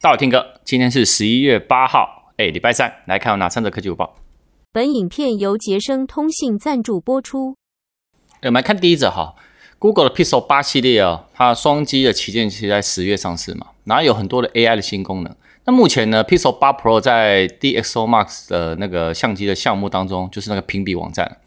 大我听歌，今天是十一月八号，哎，礼拜三，来看我哪三则科技有报。本影片由杰生通信赞助播出。哎，来看第一则哈，Google 的 Pixel 八系列哦，它双击的旗舰机在十月上市嘛，然后有很多的 AI 的新功能。那目前呢，Pixel 八 Pro 在 d x o m a x 的那个相机的项目当中，就是那个评比网站，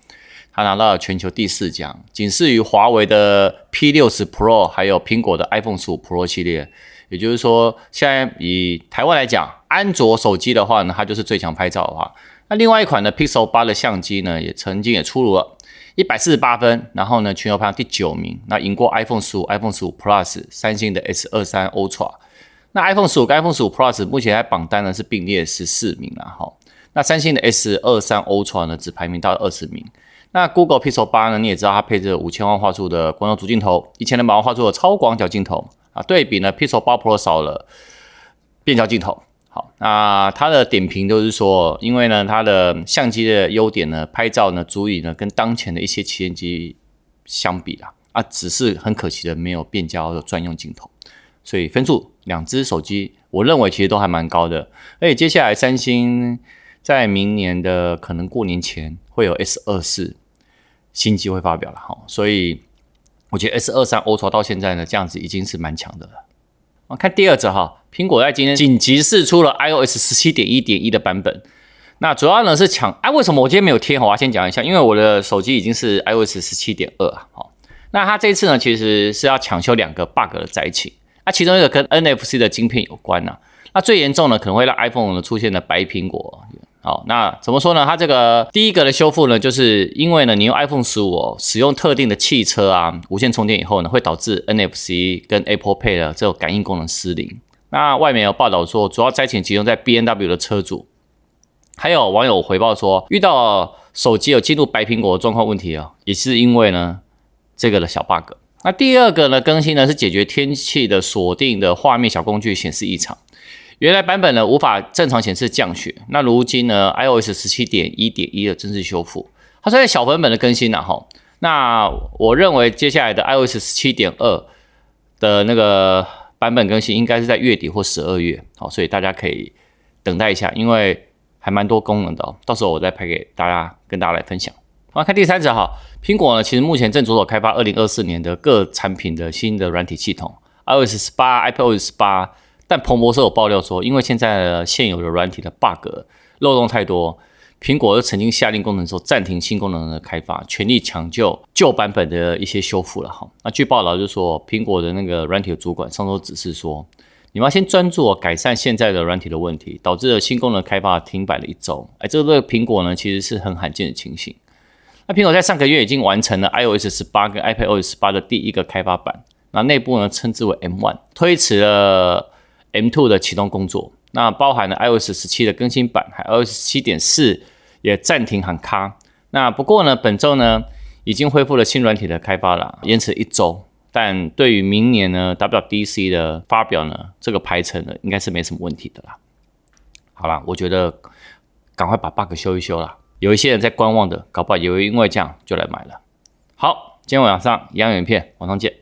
它拿到了全球第四奖，仅次于华为的 P 六十 Pro，还有苹果的 iPhone 十五 Pro 系列。也就是说，现在以台湾来讲，安卓手机的话呢，它就是最强拍照的话。那另外一款的 Pixel 八的相机呢，也曾经也出炉了，一百四十八分，然后呢，全球排行第九名，那赢过 iPhone 十五、iPhone 十五 Plus、三星的 S 二三 Ultra。那 iPhone 十五、iPhone 十五 Plus 目前在榜单呢是并列十四名然哈。那三星的 S 二三 Ultra 呢，只排名到了二十名。那 Google Pixel 八呢，你也知道它配置五千万画素的广角主镜头，一千两百万画素的超广角镜头。啊，对比呢，Pixel 八 Pro 少了变焦镜头。好，那它的点评就是说，因为呢，它的相机的优点呢，拍照呢足以呢跟当前的一些旗舰机相比啦。啊，只是很可惜的没有变焦的专用镜头。所以分数，两只手机，我认为其实都还蛮高的。而且接下来三星在明年的可能过年前会有 S 二四新机会发表了哈，所以。我觉得 S 二三 Ultra 到现在呢，这样子已经是蛮强的了。我们看第二则哈，苹果在今天紧急试出了 iOS 十七点一点一的版本。那主要呢是抢，哎，为什么我今天没有贴？我先讲一下，因为我的手机已经是 iOS 十七点二啊。好，那它这一次呢，其实是要抢修两个 bug 的在一起。那其中一个跟 NFC 的晶片有关呢。那最严重的可能会让 iPhone 呢出现了白苹果。好，那怎么说呢？它这个第一个的修复呢，就是因为呢，你用 iPhone 十五使用特定的汽车啊，无线充电以后呢，会导致 NFC 跟 Apple Pay 的这种感应功能失灵。那外面有报道说，主要灾情集中在 B N W 的车主。还有网友回报说，遇到手机有进入白苹果状况问题啊，也是因为呢这个的小 bug。那第二个呢，更新呢是解决天气的锁定的画面小工具显示异常。原来版本呢无法正常显示降雪，那如今呢，iOS 十七点一点一的正式修复，它虽在小版本的更新了哈。那我认为接下来的 iOS 十七点二的那个版本更新应该是在月底或十二月，好，所以大家可以等待一下，因为还蛮多功能的，到时候我再拍给大家跟大家来分享。好，看第三者哈，苹果呢其实目前正着手开发二零二四年的各产品的新的软体系统，iOS 八，iPadOS 八。但彭博社有爆料说，因为现在现有的软体的 bug 漏洞太多，苹果又曾经下令功能说暂停新功能的开发，全力抢救旧版本的一些修复了哈。那据报道就说，苹果的那个软体主管上周指示说，你们要先专注改善现在的软体的问题，导致了新功能开发停摆了一周。哎，这个苹果呢，其实是很罕见的情形。那苹果在上个月已经完成了 iOS 十八跟 iPad o s 十八的第一个开发版，那内部呢称之为 M One，推迟了。M2 的启动工作，那包含了 iOS 17的更新版，还 iOS 7.4也暂停很卡。那不过呢，本周呢已经恢复了新软体的开发了，延迟一周。但对于明年呢 WDC 的发表呢，这个排程呢应该是没什么问题的啦。好啦，我觉得赶快把 bug 修一修啦。有一些人在观望的，搞不好也会因为这样就来买了。好，今天晚上一样影片，晚上见。